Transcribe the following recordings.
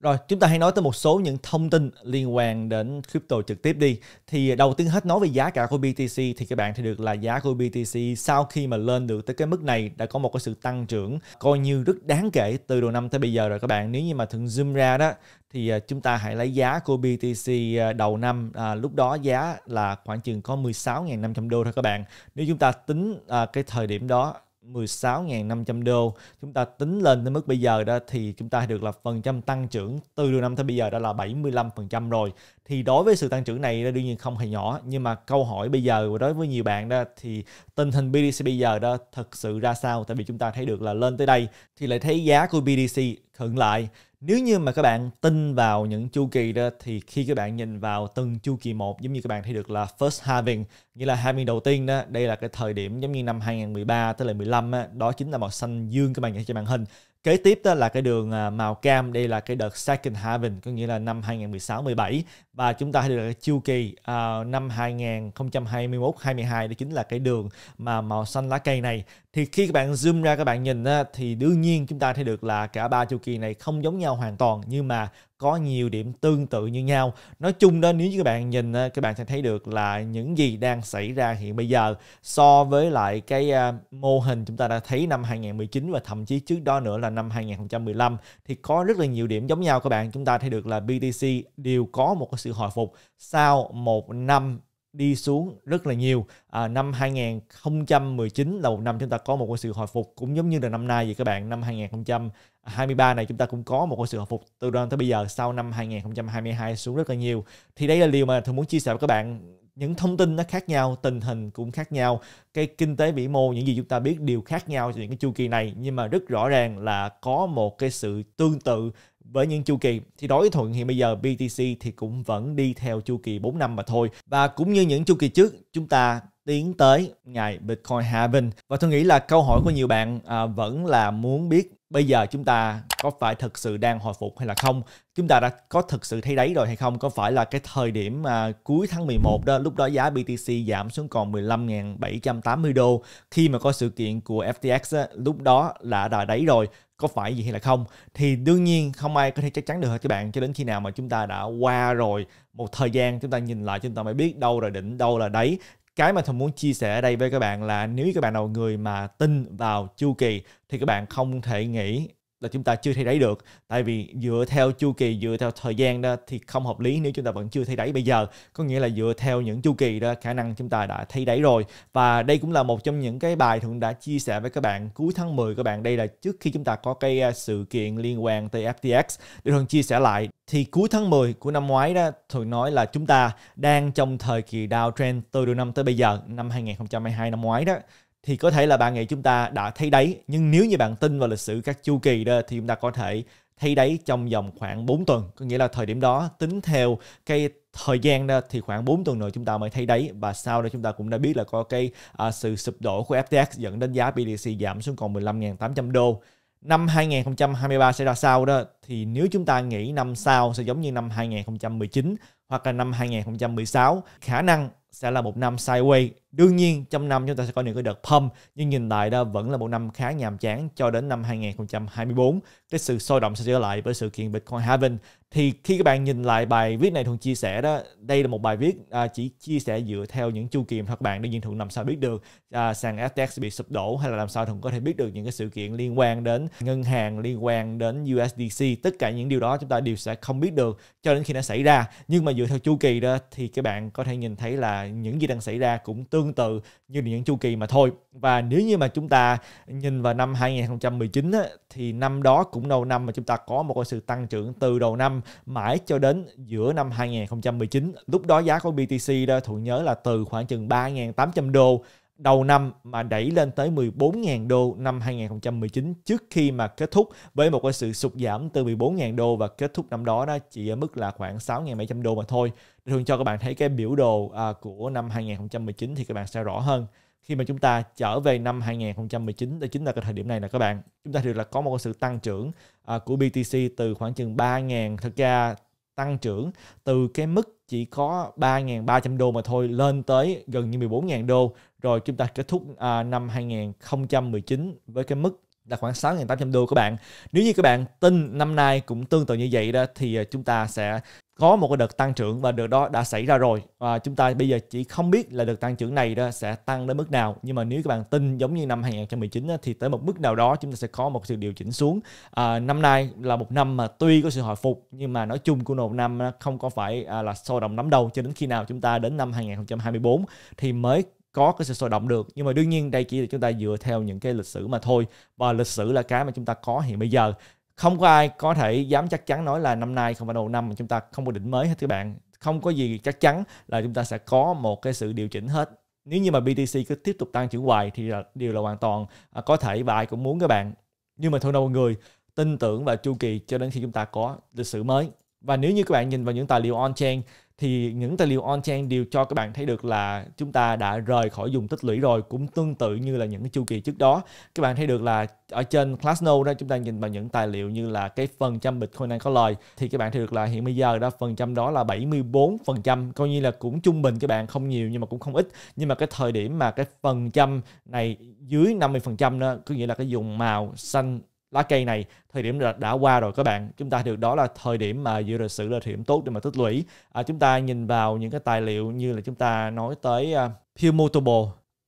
Rồi, chúng ta hãy nói tới một số những thông tin liên quan đến crypto trực tiếp đi. Thì à, đầu tiên hết nói về giá cả của BTC thì các bạn thấy được là giá của BTC sau khi mà lên được tới cái mức này đã có một cái sự tăng trưởng coi như rất đáng kể từ đầu năm tới bây giờ rồi các bạn. Nếu như mà thường zoom ra đó thì à, chúng ta hãy lấy giá của BTC à, đầu năm à, lúc đó giá là khoảng chừng có 16.500 đô thôi các bạn. Nếu chúng ta tính à, cái thời điểm đó 16.500 đô chúng ta tính lên tới mức bây giờ đó thì chúng ta được là phần trăm tăng trưởng từ đầu năm tới bây giờ đã là 75% rồi thì đối với sự tăng trưởng này đó, đương nhiên không hề nhỏ nhưng mà câu hỏi bây giờ đối với nhiều bạn đó thì tình hình BDC bây giờ đó thật sự ra sao tại vì chúng ta thấy được là lên tới đây thì lại thấy giá của BDC khựng lại nếu như mà các bạn tin vào những chu kỳ đó thì khi các bạn nhìn vào từng chu kỳ một giống như các bạn thấy được là first halving như là hai miền đầu tiên đó, đây là cái thời điểm giống như năm 2013 tới lại 15 đó, đó chính là màu xanh dương các bạn nhìn trên màn hình. Kế tiếp đó là cái đường à, màu cam, đây là cái đợt second halving, có nghĩa là năm 2016-17 và chúng ta thấy được cái chu kỳ uh, năm 2021-22 đó chính là cái đường mà màu xanh lá cây này. Thì khi các bạn zoom ra các bạn nhìn á, thì đương nhiên chúng ta thấy được là cả ba chu kỳ này không giống nhau hoàn toàn nhưng mà có nhiều điểm tương tự như nhau nói chung đó nếu như các bạn nhìn các bạn sẽ thấy được là những gì đang xảy ra hiện bây giờ so với lại cái à, mô hình chúng ta đã thấy năm 2019 và thậm chí trước đó nữa là năm 2015 thì có rất là nhiều điểm giống nhau các bạn chúng ta thấy được là BTC đều có một sự hồi phục sau một năm đi xuống rất là nhiều à, năm 2019 đầu năm chúng ta có một cái sự hồi phục cũng giống như là năm nay vậy các bạn năm 2023 này chúng ta cũng có một cái sự hồi phục từ đó tới bây giờ sau năm 2022 xuống rất là nhiều thì đây là điều mà tôi muốn chia sẻ với các bạn những thông tin nó khác nhau tình hình cũng khác nhau cái kinh tế vĩ mô những gì chúng ta biết đều khác nhau cho những cái chu kỳ này nhưng mà rất rõ ràng là có một cái sự tương tự với những chu kỳ thì đối với Thuận hiện bây giờ BTC thì cũng vẫn đi theo chu kỳ 4 năm mà thôi và cũng như những chu kỳ trước chúng ta tiến tới ngày Bitcoin halving và tôi nghĩ là câu hỏi của nhiều bạn à, vẫn là muốn biết bây giờ chúng ta có phải thực sự đang hồi phục hay là không chúng ta đã có thực sự thấy đấy rồi hay không có phải là cái thời điểm à, cuối tháng 11 đó lúc đó giá BTC giảm xuống còn 15.780 đô khi mà có sự kiện của FTX á, lúc đó đã đã đấy rồi có phải gì hay là không thì đương nhiên không ai có thể chắc chắn được các bạn cho đến khi nào mà chúng ta đã qua rồi một thời gian chúng ta nhìn lại chúng ta mới biết đâu là đỉnh đâu là đáy cái mà thầm muốn chia sẻ ở đây với các bạn là nếu các bạn là người mà tin vào chu kỳ thì các bạn không thể nghĩ là chúng ta chưa thay đáy được tại vì dựa theo chu kỳ dựa theo thời gian đó thì không hợp lý nếu chúng ta vẫn chưa thay đáy bây giờ có nghĩa là dựa theo những chu kỳ đó khả năng chúng ta đã thay đáy rồi và đây cũng là một trong những cái bài thường đã chia sẻ với các bạn cuối tháng 10 các bạn đây là trước khi chúng ta có cái à, sự kiện liên quan tới FTX để thường chia sẻ lại thì cuối tháng 10 của năm ngoái đó thường nói là chúng ta đang trong thời kỳ downtrend từ đầu năm tới bây giờ năm 2022 năm ngoái đó thì có thể là bạn nghĩ chúng ta đã thấy đáy nhưng nếu như bạn tin vào lịch sử các chu kỳ đó thì chúng ta có thể thấy đáy trong vòng khoảng 4 tuần có nghĩa là thời điểm đó tính theo cái thời gian đó thì khoảng 4 tuần nữa chúng ta mới thấy đáy và sau đó chúng ta cũng đã biết là có cái à, sự sụp đổ của FTX dẫn đến giá BTC giảm xuống còn 15.800 đô năm 2023 sẽ ra sao đó thì nếu chúng ta nghĩ năm sau sẽ giống như năm 2019 hoặc là năm 2016 khả năng sẽ là một năm sideways Đương nhiên trong năm chúng ta sẽ có những cái đợt pump nhưng nhìn lại đó vẫn là một năm khá nhàm chán cho đến năm 2024. Cái sự sôi động sẽ trở lại với sự kiện Bitcoin Haven. Thì khi các bạn nhìn lại bài viết này thường chia sẻ đó, đây là một bài viết à, chỉ chia sẻ dựa theo những chu kỳ mà các bạn đương nhiên thường làm sao biết được à, sàn FTX bị sụp đổ hay là làm sao thường có thể biết được những cái sự kiện liên quan đến ngân hàng liên quan đến USDC tất cả những điều đó chúng ta đều sẽ không biết được cho đến khi nó xảy ra nhưng mà dựa theo chu kỳ đó thì các bạn có thể nhìn thấy là những gì đang xảy ra cũng tương tương tự như những chu kỳ mà thôi và nếu như mà chúng ta nhìn vào năm 2019 á, thì năm đó cũng đầu năm mà chúng ta có một sự tăng trưởng từ đầu năm mãi cho đến giữa năm 2019 lúc đó giá của BTC đó Thuận nhớ là từ khoảng chừng 3.800 đô đầu năm mà đẩy lên tới 14.000 đô năm 2019 trước khi mà kết thúc với một cái sự sụt giảm từ 14.000 đô và kết thúc năm đó đó chỉ ở mức là khoảng 6.700 đô mà thôi. Thường cho các bạn thấy cái biểu đồ à, của năm 2019 thì các bạn sẽ rõ hơn. Khi mà chúng ta trở về năm 2019 đó chính là cái thời điểm này nè các bạn. Chúng ta thì là có một sự tăng trưởng à, của BTC từ khoảng chừng 3.000 thật ra tăng trưởng từ cái mức chỉ có 3.300 đô mà thôi lên tới gần như 14.000 đô rồi chúng ta kết thúc à, năm 2019 với cái mức là khoảng 6.800 đô các bạn. Nếu như các bạn tin năm nay cũng tương tự như vậy đó thì à, chúng ta sẽ có một cái đợt tăng trưởng và đợt đó đã xảy ra rồi và chúng ta bây giờ chỉ không biết là đợt tăng trưởng này đó sẽ tăng đến mức nào nhưng mà nếu các bạn tin giống như năm 2019 đó, thì tới một mức nào đó chúng ta sẽ có một sự điều chỉnh xuống à, năm nay là một năm mà tuy có sự hồi phục nhưng mà nói chung của một năm không có phải à, là sôi động lắm đâu cho đến khi nào chúng ta đến năm 2024 thì mới có cái sự sôi động được nhưng mà đương nhiên đây chỉ là chúng ta dựa theo những cái lịch sử mà thôi và lịch sử là cái mà chúng ta có hiện bây giờ không có ai có thể dám chắc chắn nói là năm nay không phải đầu năm mà chúng ta không có đỉnh mới hết các bạn không có gì chắc chắn là chúng ta sẽ có một cái sự điều chỉnh hết nếu như mà BTC cứ tiếp tục tăng trưởng hoài thì là điều là hoàn toàn à, có thể và ai cũng muốn các bạn nhưng mà thôi đâu mọi người tin tưởng và chu kỳ cho đến khi chúng ta có lịch sử mới và nếu như các bạn nhìn vào những tài liệu on-chain thì những tài liệu on-chain đều cho các bạn thấy được là chúng ta đã rời khỏi dùng tích lũy rồi cũng tương tự như là những cái chu kỳ trước đó các bạn thấy được là ở trên classno đó chúng ta nhìn vào những tài liệu như là cái phần trăm Bitcoin đang có lời thì các bạn thấy được là hiện bây giờ đó phần trăm đó là 74 phần trăm coi như là cũng trung bình các bạn không nhiều nhưng mà cũng không ít nhưng mà cái thời điểm mà cái phần trăm này dưới 50 phần trăm đó có nghĩa là cái dùng màu xanh lá cây này thời điểm đã, đã qua rồi các bạn chúng ta được đó là thời điểm mà dự lịch sử là thời điểm tốt để mà tích lũy à, chúng ta nhìn vào những cái tài liệu như là chúng ta nói tới uh, Pew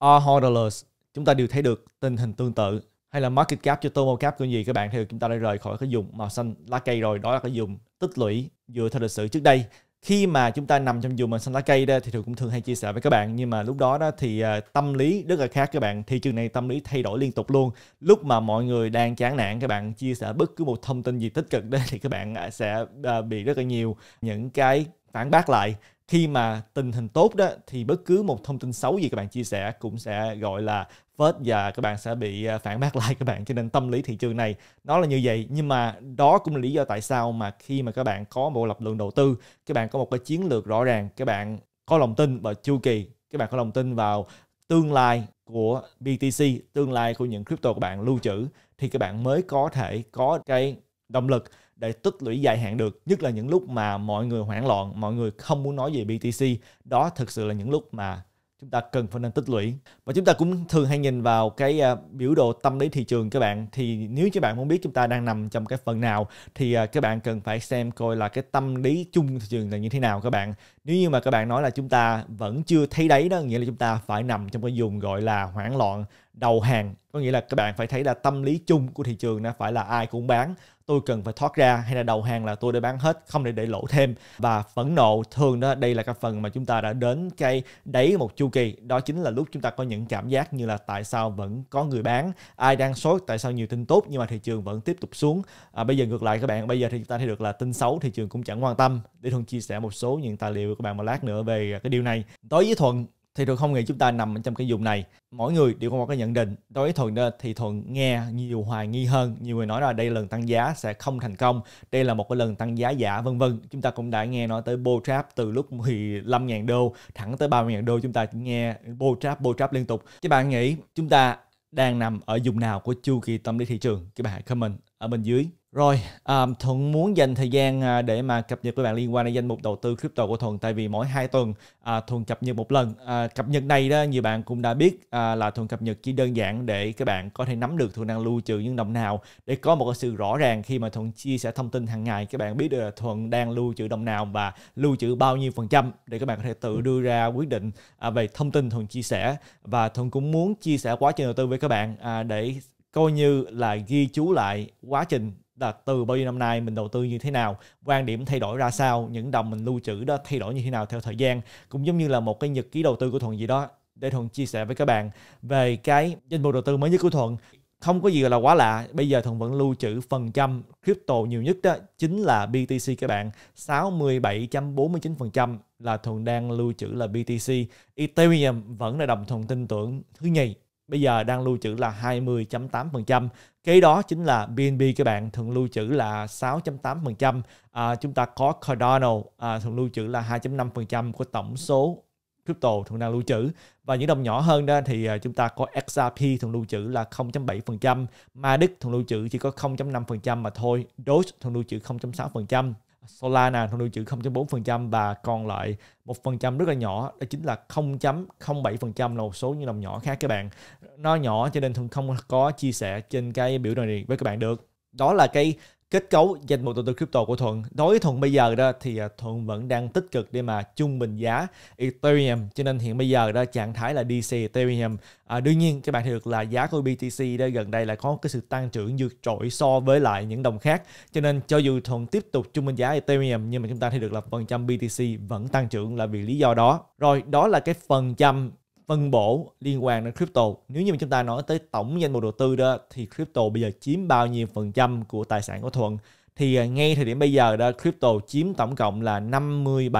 R Hodlers chúng ta đều thấy được tình hình tương tự hay là market cap cho tomo cap của gì các bạn thì chúng ta đã rời khỏi cái dùng màu xanh lá cây rồi đó là cái dùng tích lũy dựa theo lịch sử trước đây khi mà chúng ta nằm trong vùng xanh lá cây đó thì thường cũng thường hay chia sẻ với các bạn nhưng mà lúc đó đó thì à, tâm lý rất là khác các bạn thị trường này tâm lý thay đổi liên tục luôn lúc mà mọi người đang chán nản các bạn chia sẻ bất cứ một thông tin gì tích cực đó thì các bạn à, sẽ à, bị rất là nhiều những cái phản bác lại khi mà tình hình tốt đó thì bất cứ một thông tin xấu gì các bạn chia sẻ cũng sẽ gọi là phết và các bạn sẽ bị à, phản bác lại các bạn cho nên tâm lý thị trường này nó là như vậy nhưng mà đó cũng là lý do tại sao mà khi mà các bạn có một lập luận đầu tư các bạn có một cái chiến lược rõ ràng các bạn có lòng tin vào chu kỳ các bạn có lòng tin vào tương lai của BTC tương lai của những crypto của bạn lưu trữ thì các bạn mới có thể có cái động lực để tích lũy dài hạn được nhất là những lúc mà mọi người hoảng loạn mọi người không muốn nói về BTC đó thực sự là những lúc mà chúng ta cần phải nên tích lũy và chúng ta cũng thường hay nhìn vào cái à, biểu đồ tâm lý thị trường các bạn thì nếu các bạn muốn biết chúng ta đang nằm trong cái phần nào thì à, các bạn cần phải xem coi là cái tâm lý chung thị trường là như thế nào các bạn nếu như mà các bạn nói là chúng ta vẫn chưa thấy đấy đó nghĩa là chúng ta phải nằm trong cái vùng gọi là hoảng loạn đầu hàng có nghĩa là các bạn phải thấy là tâm lý chung của thị trường là phải là ai cũng bán tôi cần phải thoát ra hay là đầu hàng là tôi đã bán hết không để để lỗ thêm và phẫn nộ thường đó đây là cái phần mà chúng ta đã đến cái đáy một chu kỳ đó chính là lúc chúng ta có những cảm giác như là tại sao vẫn có người bán ai đang sốt tại sao nhiều tin tốt nhưng mà thị trường vẫn tiếp tục xuống à, bây giờ ngược lại các bạn bây giờ thì chúng ta thấy được là tin xấu thị trường cũng chẳng quan tâm để thuận chia sẻ một số những tài liệu của các bạn một lát nữa về cái điều này đối với thuận thì tôi không nghĩ chúng ta nằm trong cái vùng này mỗi người đều có một cái nhận định đối với thuận đó, thì thuận nghe nhiều hoài nghi hơn nhiều người nói là đây là lần tăng giá sẽ không thành công đây là một cái lần tăng giá giả vân vân chúng ta cũng đã nghe nói tới bô trap từ lúc thì 5 000 đô thẳng tới 30.000 đô chúng ta nghe bô trap bô trap liên tục các bạn nghĩ chúng ta đang nằm ở vùng nào của chu kỳ tâm lý thị trường các bạn hãy comment ở bên dưới rồi, um, Thuận muốn dành thời gian à, để mà cập nhật với bạn liên quan đến danh mục đầu tư crypto của Thuận tại vì mỗi 2 tuần uh, Thuận cập nhật một lần. Uh, cập nhật này đó nhiều bạn cũng đã biết uh, là Thuận cập nhật chỉ đơn giản để các bạn có thể nắm được Thuận đang lưu trữ những đồng nào để có một cái sự rõ ràng khi mà Thuận chia sẻ thông tin hàng ngày các bạn biết được là Thuận đang lưu trữ đồng nào và lưu trữ bao nhiêu phần trăm để các bạn có thể tự đưa ra quyết định uh, về thông tin Thuận chia sẻ và Thuận cũng muốn chia sẻ quá trình đầu tư với các bạn uh, để coi như là ghi chú lại quá trình là từ bao nhiêu năm nay mình đầu tư như thế nào quan điểm thay đổi ra sao những đồng mình lưu trữ đó thay đổi như thế nào theo thời gian cũng giống như là một cái nhật ký đầu tư của thuận gì đó để thuận chia sẻ với các bạn về cái danh mục đầu tư mới nhất của thuận không có gì là quá lạ bây giờ thuận vẫn lưu trữ phần trăm crypto nhiều nhất đó chính là BTC các bạn 67.49% là thuần đang lưu trữ là BTC Ethereum vẫn là đồng thuần tin tưởng thứ nhì bây giờ đang lưu trữ là 20.8%. Kế đó chính là BNB các bạn thường lưu trữ là 6.8%. À, chúng ta có Cardano à, thường lưu trữ là 2.5% của tổng số crypto thường đang lưu trữ và những đồng nhỏ hơn đó thì à, chúng ta có XRP thường lưu trữ là 0.7%, MADIC thường lưu trữ chỉ có 0.5% mà thôi, Doge thường lưu trữ 0.6%. Solana không lưu trữ 0.4% và còn lại 1% rất là nhỏ đó chính là 0.07% là một số như đồng nhỏ khác các bạn nó nhỏ cho nên thường không có chia sẻ trên cái biểu đồ này với các bạn được đó là cái kết cấu danh mục đầu tư crypto của Thuận. Đối với Thuận bây giờ đó thì à, Thuận vẫn đang tích cực để mà trung bình giá Ethereum cho nên hiện bây giờ đó trạng thái là DC Ethereum. À, đương nhiên các bạn thấy được là giá của BTC đó gần đây là có cái sự tăng trưởng vượt trội so với lại những đồng khác. Cho nên cho dù Thuận tiếp tục trung bình giá Ethereum nhưng mà chúng ta thấy được là phần trăm BTC vẫn tăng trưởng là vì lý do đó. Rồi đó là cái phần trăm phân bổ liên quan đến crypto. Nếu như mà chúng ta nói tới tổng danh mục đầu tư đó thì crypto bây giờ chiếm bao nhiêu phần trăm của tài sản của Thuận thì à, ngay thời điểm bây giờ đó crypto chiếm tổng cộng là 57.8%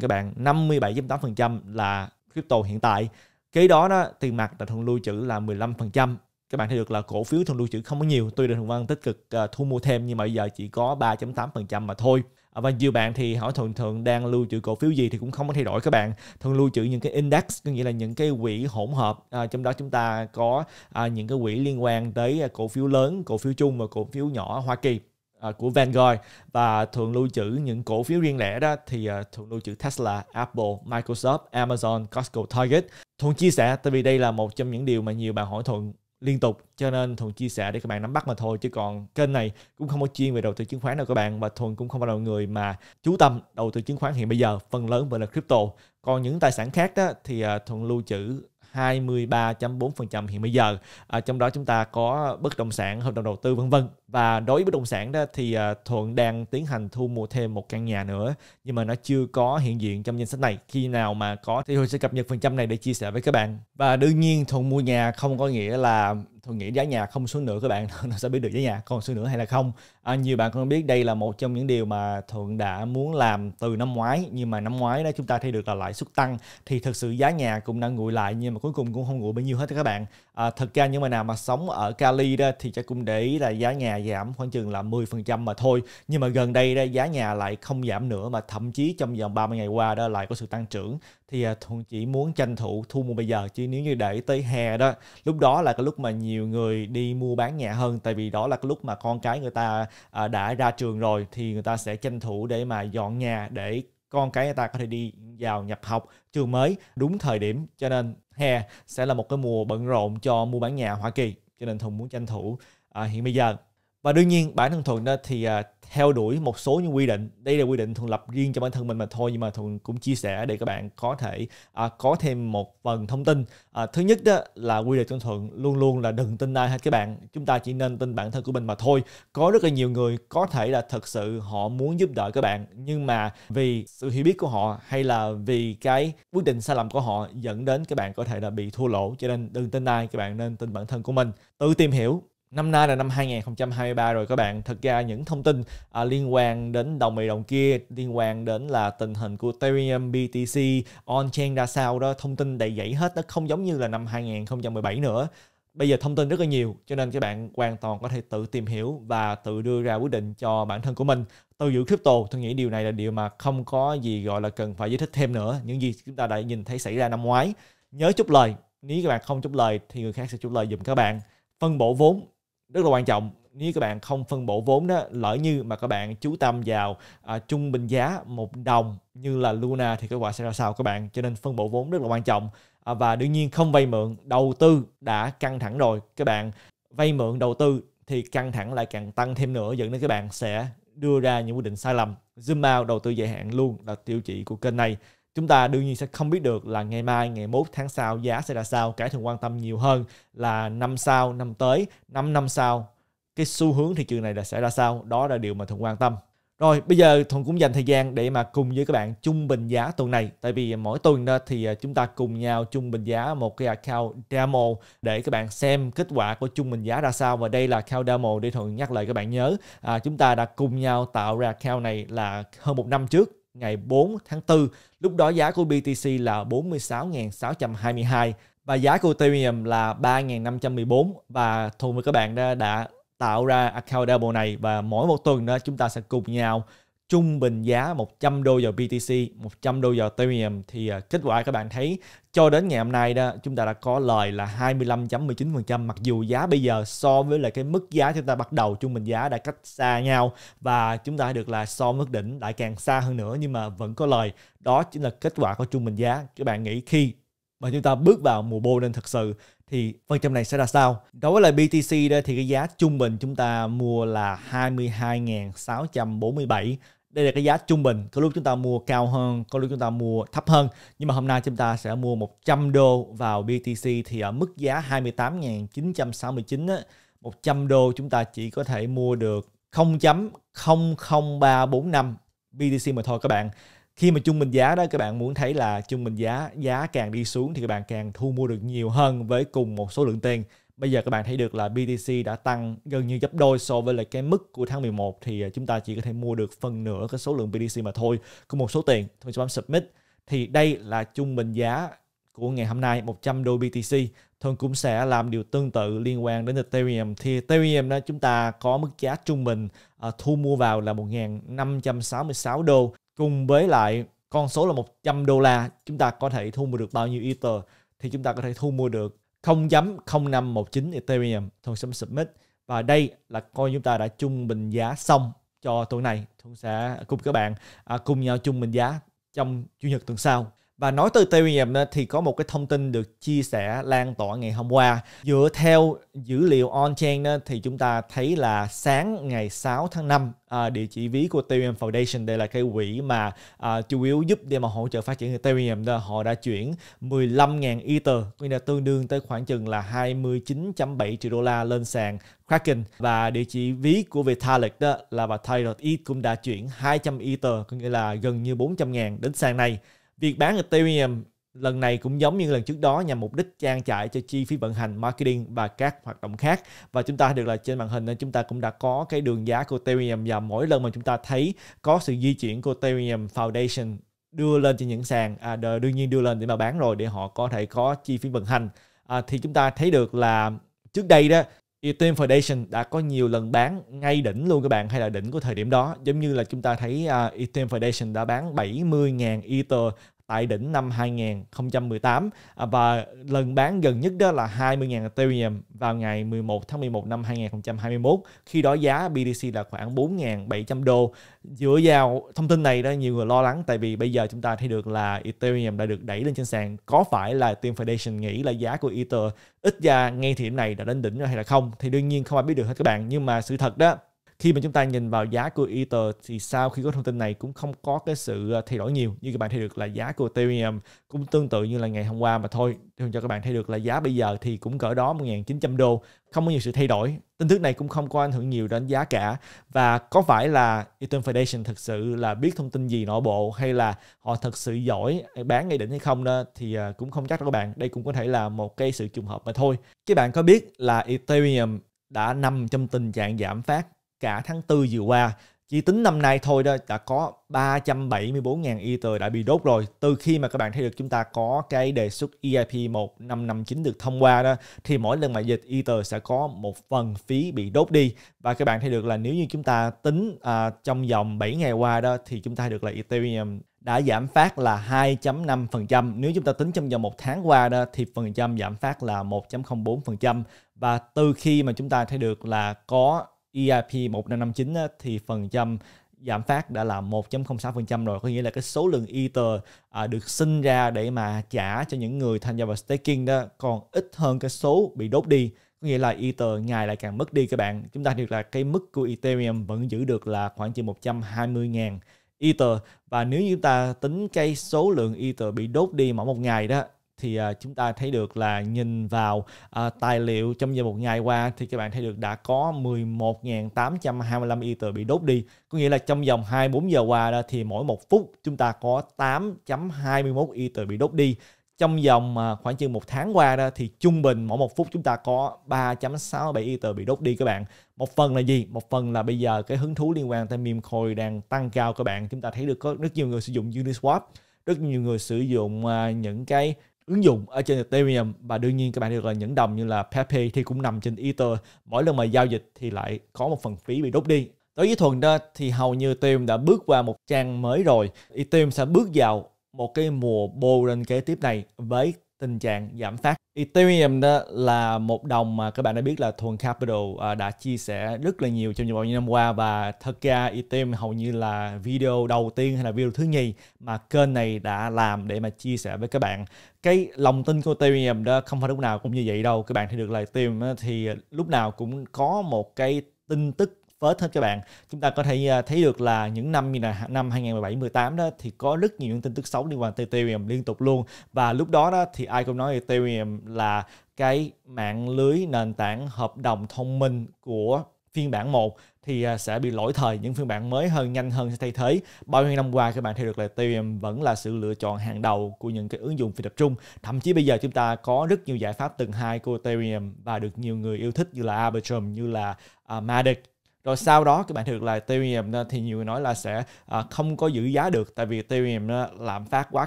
các bạn, 57.8% là crypto hiện tại. Kế đó đó tiền mặt là Thuận lưu trữ là 15%. Các bạn thấy được là cổ phiếu Thuận lưu trữ không có nhiều, tuy được Thuận Văn tích cực à, thu mua thêm nhưng mà bây giờ chỉ có 3.8% mà thôi. À, và nhiều bạn thì họ thường thường đang lưu trữ cổ phiếu gì thì cũng không có thay đổi các bạn thường lưu trữ những cái index có nghĩa là những cái quỹ hỗn hợp à, trong đó chúng ta có à, những cái quỹ liên quan tới à, cổ phiếu lớn cổ phiếu chung và cổ phiếu nhỏ Hoa Kỳ à, của Vanguard và thường lưu trữ những cổ phiếu riêng lẻ đó thì thường lưu trữ Tesla, Apple, Microsoft, Amazon, Costco, Target. Thuận chia sẻ tại vì đây là một trong những điều mà nhiều bạn hỏi Thuận liên tục cho nên thuần chia sẻ để các bạn nắm bắt mà thôi chứ còn kênh này cũng không có chuyên về đầu tư chứng khoán đâu các bạn và thuần cũng không phải là người mà chú tâm đầu tư chứng khoán hiện bây giờ phần lớn vẫn là crypto còn những tài sản khác đó thì à, thuần lưu trữ 23.4% hiện bây giờ à, trong đó chúng ta có bất động sản hợp đồng đầu tư vân vân và đối với bất động sản đó thì à, Thuận đang tiến hành thu mua thêm một căn nhà nữa nhưng mà nó chưa có hiện diện trong danh sách này khi nào mà có thì tôi sẽ cập nhật phần trăm này để chia sẻ với các bạn và đương nhiên Thuận mua nhà không có nghĩa là Thuận nghĩ giá nhà không xuống nữa các bạn nó sẽ biết được giá nhà còn xuống nữa hay là không à, nhiều bạn cũng biết đây là một trong những điều mà Thuận đã muốn làm từ năm ngoái nhưng mà năm ngoái đó chúng ta thấy được là lãi suất tăng thì thực sự giá nhà cũng đang nguội lại nhưng mà cuối cùng cũng không nguội bao nhiêu hết các bạn à, thật ra những bạn nào mà sống ở Cali đó thì chắc cũng để ý là giá nhà giảm khoảng chừng là 10% mà thôi nhưng mà gần đây giá nhà lại không giảm nữa mà thậm chí trong vòng 30 ngày qua đó lại có sự tăng trưởng thì à, thuận chỉ muốn tranh thủ thu mua bây giờ chứ nếu như để tới hè đó lúc đó là cái lúc mà nhiều người đi mua bán nhà hơn tại vì đó là cái lúc mà con cái người ta à, đã ra trường rồi thì người ta sẽ tranh thủ để mà dọn nhà để con cái người ta có thể đi vào nhập học trường mới đúng thời điểm cho nên hè sẽ là một cái mùa bận rộn cho mua bán nhà Hoa Kỳ cho nên Thùng muốn tranh thủ à, hiện bây giờ và đương nhiên bản thân thuận thì à, theo đuổi một số những quy định đây là quy định thuận lập riêng cho bản thân mình mà thôi nhưng mà thuận cũng chia sẻ để các bạn có thể à, có thêm một phần thông tin à, thứ nhất đó là quy định của thuận luôn luôn là đừng tin ai hết các bạn chúng ta chỉ nên tin bản thân của mình mà thôi có rất là nhiều người có thể là thật sự họ muốn giúp đỡ các bạn nhưng mà vì sự hiểu biết của họ hay là vì cái quyết định sai lầm của họ dẫn đến các bạn có thể là bị thua lỗ cho nên đừng tin ai các bạn nên tin bản thân của mình tự tìm hiểu năm nay là năm 2023 rồi các bạn thực ra những thông tin à, liên quan đến đồng này đồng kia liên quan đến là tình hình của Ethereum BTC on chain ra sao đó thông tin đầy dẫy hết nó không giống như là năm 2017 nữa bây giờ thông tin rất là nhiều cho nên các bạn hoàn toàn có thể tự tìm hiểu và tự đưa ra quyết định cho bản thân của mình tôi giữ crypto tôi nghĩ điều này là điều mà không có gì gọi là cần phải giải thích thêm nữa những gì chúng ta đã nhìn thấy xảy ra năm ngoái nhớ chút lời nếu các bạn không chút lời thì người khác sẽ chút lời giùm các bạn phân bổ vốn rất là quan trọng nếu các bạn không phân bổ vốn đó lỡ như mà các bạn chú tâm vào à, trung bình giá một đồng như là Luna thì kết quả sẽ ra sao các bạn cho nên phân bổ vốn rất là quan trọng à, và đương nhiên không vay mượn đầu tư đã căng thẳng rồi các bạn vay mượn đầu tư thì căng thẳng lại càng tăng thêm nữa dẫn đến các bạn sẽ đưa ra những quyết định sai lầm zoom out đầu tư dài hạn luôn là tiêu chí của kênh này chúng ta đương nhiên sẽ không biết được là ngày mai, ngày mốt, tháng sau giá sẽ ra sao. Cái thường quan tâm nhiều hơn là năm sau, năm tới, năm năm sau cái xu hướng thị trường này là sẽ ra sao. Đó là điều mà thường quan tâm. Rồi bây giờ Thuận cũng dành thời gian để mà cùng với các bạn trung bình giá tuần này Tại vì mỗi tuần đó thì à, chúng ta cùng nhau trung bình giá một cái account demo Để các bạn xem kết quả của trung bình giá ra sao Và đây là account demo để Thuận nhắc lại các bạn nhớ à, Chúng ta đã cùng nhau tạo ra account này là hơn một năm trước ngày 4 tháng 4. Lúc đó giá của BTC là 46.622 và giá của Ethereum là 3.514 và thùng với các bạn đã, đã tạo ra account double này và mỗi một tuần đó chúng ta sẽ cùng nhau trung bình giá 100 đô vào BTC, 100 đô vào Ethereum thì à, kết quả các bạn thấy cho đến ngày hôm nay đó chúng ta đã có lời là 25.19% mặc dù giá bây giờ so với lại cái mức giá chúng ta bắt đầu trung bình giá đã cách xa nhau và chúng ta được là so mức đỉnh lại càng xa hơn nữa nhưng mà vẫn có lời đó chính là kết quả của trung bình giá các bạn nghĩ khi mà chúng ta bước vào mùa bull nên thật sự thì phần trăm này sẽ ra sao? Đối với lại BTC đây thì cái giá trung bình chúng ta mua là 22.647 đây là cái giá trung bình có lúc chúng ta mua cao hơn có lúc chúng ta mua thấp hơn nhưng mà hôm nay chúng ta sẽ mua 100 đô vào BTC thì ở mức giá 28.969 á, 100 đô chúng ta chỉ có thể mua được 0.00345 BTC mà thôi các bạn khi mà trung bình giá đó các bạn muốn thấy là trung bình giá giá càng đi xuống thì các bạn càng thu mua được nhiều hơn với cùng một số lượng tiền Bây giờ các bạn thấy được là BTC đã tăng gần như gấp đôi so với lại cái mức của tháng 11 thì à, chúng ta chỉ có thể mua được phần nửa cái số lượng BTC mà thôi, có một số tiền. Thôi bấm submit thì đây là trung bình giá của ngày hôm nay 100 đô BTC. thường cũng sẽ làm điều tương tự liên quan đến Ethereum. Thì Ethereum đó chúng ta có mức giá trung bình à, thu mua vào là 1.566 đô. Cùng với lại con số là 100 đô la chúng ta có thể thu mua được bao nhiêu Ether thì chúng ta có thể thu mua được không không năm một chín Ethereum Thuận sẽ submit và đây là coi chúng ta đã trung bình giá xong cho tuần này Thuận sẽ cùng các bạn à, cùng nhau trung bình giá trong chủ nhật tuần sau và nói tới tiêu nghiệm thì có một cái thông tin được chia sẻ lan tỏa ngày hôm qua. Dựa theo dữ liệu on-chain thì chúng ta thấy là sáng ngày 6 tháng 5 à, địa chỉ ví của Ethereum Foundation đây là cái quỹ mà à, chủ yếu giúp để mà hỗ trợ phát triển Ethereum họ đã chuyển 15.000 Ether nghĩa là tương đương tới khoảng chừng là 29.7 triệu đô la lên sàn Kraken và địa chỉ ví của Vitalik đó là bà Tyrod ETH cũng đã chuyển 200 Ether có nghĩa là gần như 400.000 đến sàn này Việc bán Ethereum lần này cũng giống như lần trước đó nhằm mục đích trang trải cho chi phí vận hành, marketing và các hoạt động khác. Và chúng ta được là trên màn hình nên chúng ta cũng đã có cái đường giá của Ethereum và mỗi lần mà chúng ta thấy có sự di chuyển của Ethereum Foundation đưa lên trên những sàn, à, đương nhiên đưa lên để mà bán rồi để họ có thể có chi phí vận hành. À, thì chúng ta thấy được là trước đây đó Ethereum Foundation đã có nhiều lần bán ngay đỉnh luôn các bạn hay là đỉnh của thời điểm đó giống như là chúng ta thấy à, uh, Ethereum Foundation đã bán 70.000 Ether tại đỉnh năm 2018 à, và lần bán gần nhất đó là 20.000 Ethereum vào ngày 11 tháng 11 năm 2021. Khi đó giá BTC là khoảng 4.700 đô. Dựa vào thông tin này đó nhiều người lo lắng tại vì bây giờ chúng ta thấy được là Ethereum đã được đẩy lên trên sàn. Có phải là Team Foundation nghĩ là giá của Ether ít ra ngay thời điểm này đã đến đỉnh rồi hay là không? Thì đương nhiên không ai biết được hết các bạn. Nhưng mà sự thật đó khi mà chúng ta nhìn vào giá của Ether thì sau khi có thông tin này cũng không có cái sự ờ, thay đổi nhiều như các bạn thấy được là giá của Ethereum cũng tương tự như là ngày hôm qua mà thôi thì cho các bạn thấy được là giá bây giờ thì cũng cỡ đó 1.900 đô không có nhiều sự thay đổi tin tức này cũng không có ảnh hưởng nhiều đến giá cả và có phải là Ethereum Foundation thực sự là biết thông tin gì nội bộ hay là họ thật sự giỏi bán ngay đỉnh hay không đó thì ờ, cũng không chắc đâu các bạn đây cũng có thể là một cái sự trùng hợp mà thôi các bạn có biết là Ethereum đã nằm trong tình trạng giảm phát cả tháng 4 vừa qua. Chỉ tính năm nay thôi đó đã có 374.000 Ether đã bị đốt rồi. Từ khi mà các bạn thấy được chúng ta có cái đề xuất EIP 1559 được thông qua đó thì mỗi lần mà dịch Ether sẽ có một phần phí bị đốt đi. Và các bạn thấy được là nếu như chúng ta tính à, trong vòng 7 ngày qua đó thì chúng ta được là Ethereum đã giảm phát là 2.5%. Nếu chúng ta tính trong vòng một tháng qua đó thì phần trăm giảm phát là 1.04% và từ khi mà chúng ta thấy được là có EIP 1559 á, thì phần trăm giảm phát đã là 1.06% rồi có nghĩa là cái số lượng Ether à, được sinh ra để mà trả cho những người tham gia vào staking đó còn ít hơn cái số bị đốt đi có nghĩa là Ether ngày lại càng mất đi các bạn chúng ta được là cái mức của Ethereum vẫn giữ được là khoảng chừng 120.000 Ether và nếu như ta tính cái số lượng Ether bị đốt đi mỗi một ngày đó thì uh, chúng ta thấy được là nhìn vào uh, tài liệu trong vòng một ngày qua thì các bạn thấy được đã có 11.825 y tờ bị đốt đi. Có nghĩa là trong vòng 24 giờ qua đó thì mỗi một phút chúng ta có 8.21 y tờ bị đốt đi. Trong vòng uh, khoảng chừng một tháng qua đó thì trung bình mỗi một phút chúng ta có 3.67 y tờ bị đốt đi các bạn. Một phần là gì? Một phần là bây giờ cái hứng thú liên quan tới meme coin đang tăng cao các bạn. Chúng ta thấy được có rất nhiều người sử dụng Uniswap, rất nhiều người sử dụng uh, những cái ứng dụng ở trên Ethereum và đương nhiên các bạn được là những đồng như là Pepe thì cũng nằm trên Ether mỗi lần mà giao dịch thì lại có một phần phí bị đốt đi đối với thuần đó thì hầu như Ethereum đã bước qua một trang mới rồi Ethereum sẽ bước vào một cái mùa bull run kế tiếp này với tình trạng giảm phát. Ethereum đó là một đồng mà các bạn đã biết là Thuần Capital à, đã chia sẻ rất là nhiều trong những năm qua và thật ra Ethereum hầu như là video đầu tiên hay là video thứ nhì mà kênh này đã làm để mà chia sẻ với các bạn. Cái lòng tin của Ethereum đó không phải lúc nào cũng như vậy đâu. Các bạn thấy được là Ethereum thì lúc nào cũng có một cái tin tức phết hết các bạn chúng ta có thể à, thấy được là những năm như là năm 2017 18 đó thì có rất nhiều những tin tức xấu liên quan tới Ethereum liên tục luôn và lúc đó đó thì ai cũng nói Ethereum là cái mạng lưới nền tảng hợp đồng thông minh của phiên bản 1 thì à, sẽ bị lỗi thời những phiên bản mới hơn nhanh hơn sẽ thay thế bao nhiêu năm qua các bạn thấy được là Ethereum vẫn là sự lựa chọn hàng đầu của những cái ứng dụng phi tập trung thậm chí bây giờ chúng ta có rất nhiều giải pháp từng hai của Ethereum và được nhiều người yêu thích như là Arbitrum như là uh, à, Matic rồi sau đó các bạn thực là Ethereum thì nhiều người nói là sẽ à, không có giữ giá được tại vì Ethereum lạm phát quá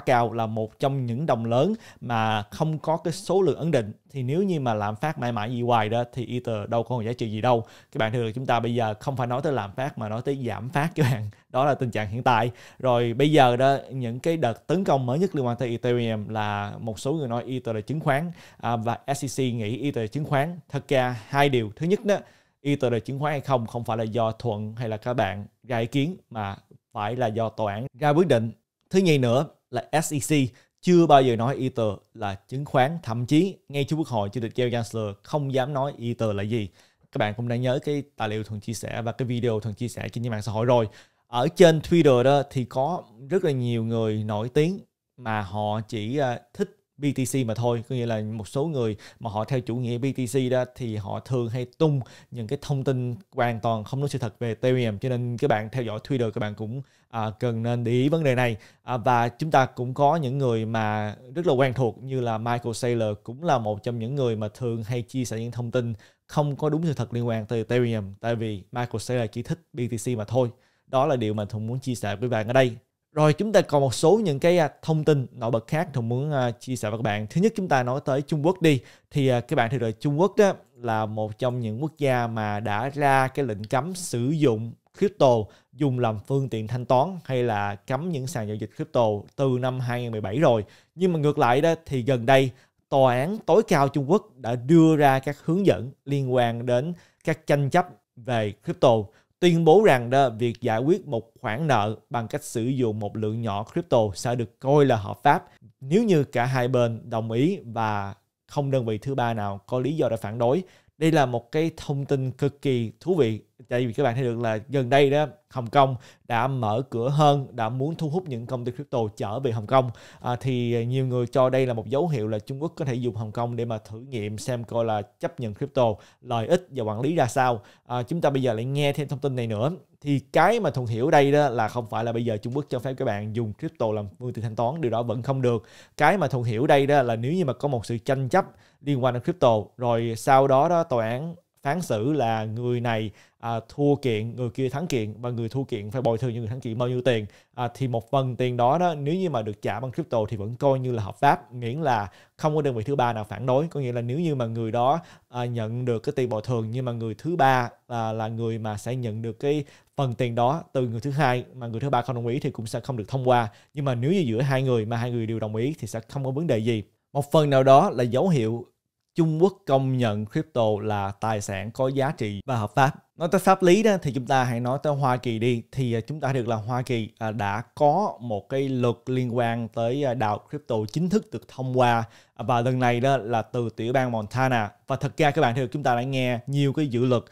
cao là một trong những đồng lớn mà không có cái số lượng ấn định thì nếu như mà lạm phát mãi mãi gì hoài đó thì Ether đâu còn giá trị gì đâu các bạn thường chúng ta bây giờ không phải nói tới lạm phát mà nói tới giảm phát các bạn đó là tình trạng hiện tại rồi bây giờ đó những cái đợt tấn công mới nhất liên quan tới Ethereum là một số người nói Ether là chứng khoán à, và SEC nghĩ Ether là chứng khoán thật ra hai điều thứ nhất đó y tờ đề chứng khoán hay không không phải là do thuận hay là các bạn ra ý kiến mà phải là do tòa án ra quyết định thứ nhì nữa là SEC chưa bao giờ nói Ether là chứng khoán thậm chí ngay trước quốc hội chủ tịch Gary Gensler không dám nói Ether là gì các bạn cũng đã nhớ cái tài liệu thường chia sẻ và cái video thường chia sẻ trên những mạng xã hội rồi ở trên Twitter đó thì có rất là nhiều người nổi tiếng mà họ chỉ à, thích BTC mà thôi có nghĩa là một số người mà họ theo chủ nghĩa BTC đó thì họ thường hay tung những cái thông tin hoàn toàn không đúng sự thật về Ethereum cho nên các bạn theo dõi Twitter các bạn cũng à, cần nên để ý vấn đề này à, và chúng ta cũng có những người mà rất là quen thuộc như là Michael Saylor cũng là một trong những người mà thường hay chia sẻ những thông tin không có đúng sự thật liên quan tới Ethereum tại vì Michael Saylor chỉ thích BTC mà thôi đó là điều mà Thùng muốn chia sẻ với bạn ở đây rồi chúng ta còn một số những cái à, thông tin nổi bật khác Thường muốn à, chia sẻ với các bạn. Thứ nhất chúng ta nói tới Trung Quốc đi. Thì à, các bạn thấy rồi Trung Quốc đó là một trong những quốc gia mà đã ra cái lệnh cấm sử dụng crypto dùng làm phương tiện thanh toán hay là cấm những sàn giao dịch crypto từ năm 2017 rồi. Nhưng mà ngược lại đó thì gần đây tòa án tối cao Trung Quốc đã đưa ra các hướng dẫn liên quan đến các tranh chấp về crypto tuyên bố rằng đó việc giải quyết một khoản nợ bằng cách sử dụng một lượng nhỏ crypto sẽ được coi là hợp pháp nếu như cả hai bên đồng ý và không đơn vị thứ ba nào có lý do để phản đối. Đây là một cái thông tin cực kỳ thú vị tại vì các bạn thấy được là gần đây đó Hồng Kông đã mở cửa hơn đã muốn thu hút những công ty crypto trở về Hồng Kông à, thì nhiều người cho đây là một dấu hiệu là Trung Quốc có thể dùng Hồng Kông để mà thử nghiệm xem coi là chấp nhận crypto lợi ích và quản lý ra sao à, chúng ta bây giờ lại nghe thêm thông tin này nữa thì cái mà thuận hiểu đây đó là không phải là bây giờ Trung Quốc cho phép các bạn dùng crypto làm phương tiện thanh toán điều đó vẫn không được cái mà thuận hiểu đây đó là nếu như mà có một sự tranh chấp liên quan đến crypto rồi sau đó đó tòa án phán xử là người này à, thua kiện người kia thắng kiện và người thua kiện phải bồi thường cho người thắng kiện bao nhiêu tiền à, thì một phần tiền đó đó nếu như mà được trả bằng crypto thì vẫn coi như là hợp pháp miễn là không có đơn vị thứ ba nào phản đối có nghĩa là nếu như mà người đó à, nhận được cái tiền bồi thường nhưng mà người thứ ba là là người mà sẽ nhận được cái phần tiền đó từ người thứ hai mà người thứ ba không đồng ý thì cũng sẽ không được thông qua nhưng mà nếu như giữa hai người mà hai người đều đồng ý thì sẽ không có vấn đề gì một phần nào đó là dấu hiệu Trung Quốc công nhận crypto là tài sản có giá trị và hợp pháp Nói tới pháp lý đó thì chúng ta hãy nói tới Hoa Kỳ đi thì à, chúng ta được là Hoa Kỳ à, đã có một cái luật liên quan tới à, đạo crypto chính thức được thông qua và lần này đó là từ tiểu bang Montana và thật ra các bạn thì chúng ta đã nghe nhiều cái dự luật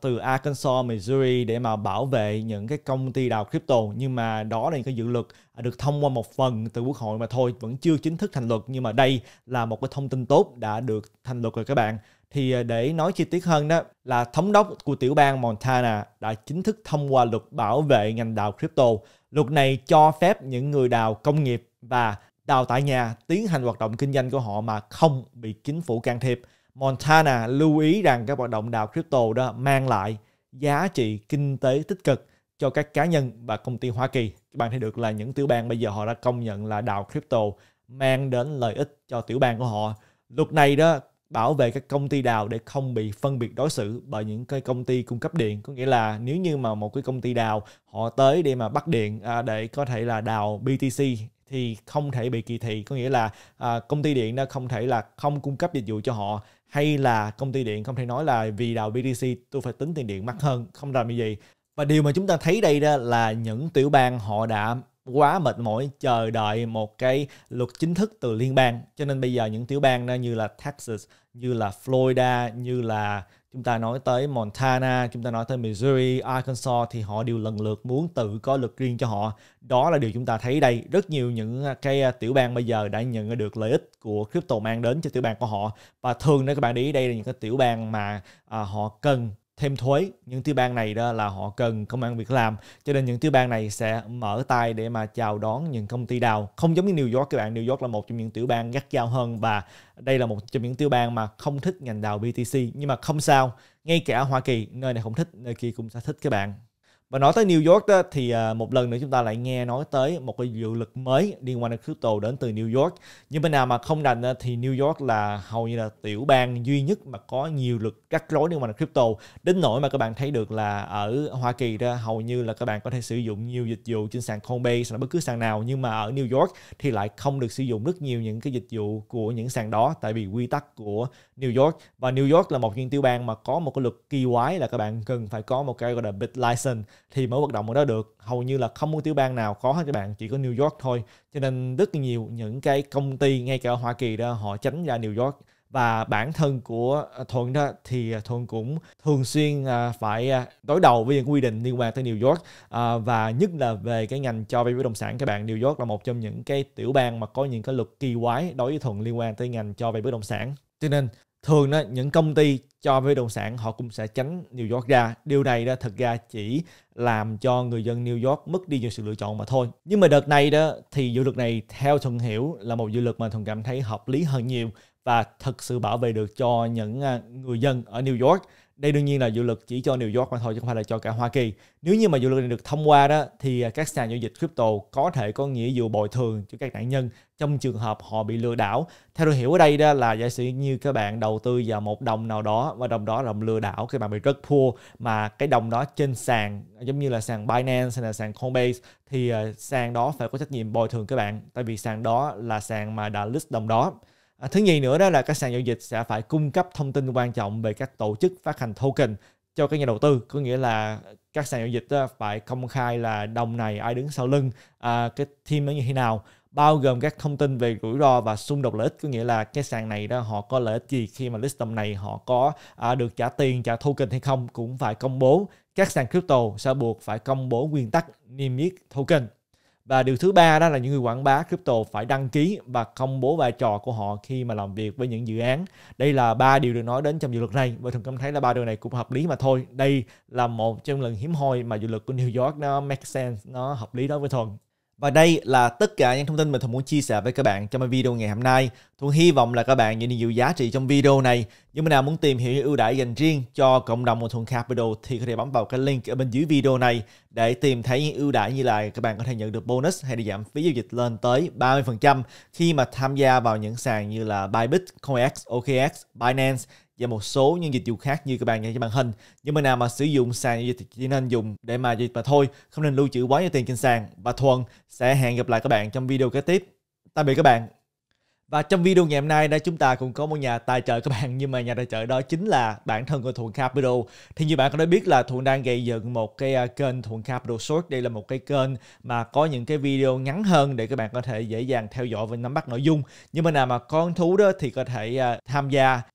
từ Arkansas, Missouri để mà bảo vệ những cái công ty đào crypto nhưng mà đó là những cái dự luật được thông qua một phần từ quốc hội mà thôi vẫn chưa chính thức thành luật nhưng mà đây là một cái thông tin tốt đã được thành luật rồi các bạn thì à, để nói chi tiết hơn đó là thống đốc của tiểu bang Montana đã chính thức thông qua luật bảo vệ ngành đào crypto. Luật này cho phép những người đào công nghiệp và đào tại nhà tiến hành hoạt động kinh doanh của họ mà không bị chính phủ can thiệp. Montana lưu ý rằng các hoạt động đào crypto đó mang lại giá trị kinh tế tích cực cho các cá nhân và công ty Hoa Kỳ. Các bạn thấy được là những tiểu bang bây giờ họ đã công nhận là đào crypto mang đến lợi ích cho tiểu bang của họ. Luật này đó bảo vệ các công ty đào để không bị phân biệt đối xử bởi những cái công ty cung cấp điện có nghĩa là nếu như mà một cái công ty đào họ tới để mà bắt điện à, để có thể là đào BTC thì không thể bị kỳ thị có nghĩa là à, công ty điện nó không thể là không cung cấp dịch vụ cho họ hay là công ty điện không thể nói là vì đào BTC tôi phải tính tiền điện mắc hơn không làm như gì và điều mà chúng ta thấy đây đó là những tiểu bang họ đã quá mệt mỏi chờ đợi một cái luật chính thức từ liên bang cho nên bây giờ những tiểu bang đó như là Texas như là Florida như là chúng ta nói tới Montana chúng ta nói tới Missouri Arkansas thì họ đều lần lượt muốn tự có luật riêng cho họ đó là điều chúng ta thấy đây rất nhiều những à, cái à, tiểu bang bây giờ đã nhận được lợi ích của crypto mang đến cho tiểu bang của họ và thường nếu các bạn để ý đây là những cái tiểu bang mà à, họ cần thêm thuế những tiểu bang này đó là họ cần công an việc làm cho nên những tiểu bang này sẽ mở tay để mà chào đón những công ty đào không giống như New York các bạn New York là một trong những tiểu bang gắt gao hơn và đây là một trong những tiểu bang mà không thích ngành đào BTC nhưng mà không sao ngay cả Hoa Kỳ nơi này không thích nơi kia cũng sẽ thích các bạn và nói tới New York đó, thì à, một lần nữa chúng ta lại nghe nói tới một cái dự luật mới liên quan đến crypto đến từ New York. Nhưng bên nào mà không rành thì New York là hầu như là tiểu bang duy nhất mà có nhiều luật rắc rối liên quan đến crypto. Đến nỗi mà các bạn thấy được là ở Hoa Kỳ đó hầu như là các bạn có thể sử dụng nhiều dịch vụ trên sàn Coinbase là bất cứ sàn nào nhưng mà ở New York thì lại không được sử dụng rất nhiều những cái dịch vụ của những sàn đó tại vì quy tắc của New York và New York là một những tiểu bang mà có một cái luật kỳ quái là các bạn cần phải có một cái gọi là bit license thì mới hoạt động ở đó được hầu như là không có tiểu bang nào có hết các bạn chỉ có New York thôi cho nên rất nhiều những cái công ty ngay cả ở Hoa Kỳ đó họ tránh ra New York và bản thân của à, Thuận đó thì à, Thuận cũng thường xuyên à, phải đối đầu với những quy định liên quan tới New York và nhất là về cái ngành cho vay bất động sản các bạn New York là một trong những cái tiểu bang mà có những cái luật kỳ quái đối với Thuận liên quan tới ngành cho vay bất động sản cho nên thường đó, những công ty cho vay bất động sản họ cũng sẽ tránh New York ra. Điều này đó thật ra chỉ làm cho người dân New York mất đi nhiều sự lựa chọn mà thôi. Nhưng mà đợt này đó thì dự luật này theo Thuận hiểu là một dự luật mà Thuận cảm thấy hợp lý hơn nhiều và thực sự bảo vệ được cho những à, người dân ở New York đây đương nhiên là dự luật chỉ cho New York mà thôi chứ không phải là cho cả Hoa Kỳ. Nếu như mà dự luật này được thông qua đó thì các sàn giao dịch crypto có thể có nghĩa vụ bồi thường cho các nạn nhân trong trường hợp họ bị lừa đảo. Theo tôi hiểu ở đây đó là giả sử như các bạn đầu tư vào một đồng nào đó và đồng đó là lừa đảo các bạn bị rất poor mà cái đồng đó trên sàn giống như là sàn Binance hay là sàn Coinbase thì ờ, sàn đó phải có trách nhiệm bồi thường các bạn tại vì sàn đó là sàn mà đã list đồng đó À, thứ nhì nữa đó là các sàn giao dịch sẽ phải cung cấp thông tin quan trọng về các tổ chức phát hành token cho các nhà đầu tư có nghĩa là các sàn giao dịch phải công khai là đồng này ai đứng sau lưng à, cái team nó như thế nào bao gồm các thông tin về rủi ro và xung đột lợi ích có nghĩa là cái sàn này đó họ có lợi ích gì khi mà list đồng này họ có à, được trả tiền trả token hay không cũng phải công bố các sàn crypto sẽ buộc phải công bố nguyên tắc niêm yết token và điều thứ ba đó là những người quảng bá crypto phải đăng ký và công bố vai trò của họ khi mà làm việc với những dự án. Đây là ba điều được nói đến trong dự luật này. Và thường cảm thấy là ba điều này cũng hợp lý mà thôi. Đây là một trong lần hiếm hoi mà dự luật của New York nó make sense, nó hợp lý đối với Thuần. Và đây là tất cả những thông tin mà Thuận muốn chia sẻ với các bạn trong video ngày hôm nay. Thuận hy vọng là các bạn nhận được nhiều giá trị trong video này. Nếu bạn nào muốn tìm hiểu những ưu đãi dành riêng cho cộng đồng của Thuận Capital thì có thể bấm vào cái link ở bên dưới video này để tìm thấy những ưu đãi như là các bạn có thể nhận được bonus hay là giảm phí giao dịch lên tới 30% khi mà tham gia vào những sàn như là Bybit, CoinX, OKX, Binance và một số những dịch vụ khác như các bạn nghe trên màn hình. nhưng mà nào mà sử dụng sàn giao dịch chỉ nên dùng để mà dịch mà thôi, không nên lưu trữ quá nhiều tiền trên sàn. Và Thuần sẽ hẹn gặp lại các bạn trong video kế tiếp. Tạm biệt các bạn. Và trong video ngày hôm nay đây chúng ta cũng có một nhà tài trợ các bạn nhưng mà nhà tài trợ đó chính là bản thân của Thuận Capital. Thì như bạn có đã biết là Thuận đang gây dựng một cái à, kênh Thuận Capital Short. Đây là một cái kênh mà có những cái video ngắn hơn để các bạn có thể dễ dàng theo dõi và nắm bắt nội dung. Nhưng mà nào mà con thú đó thì có thể à, tham gia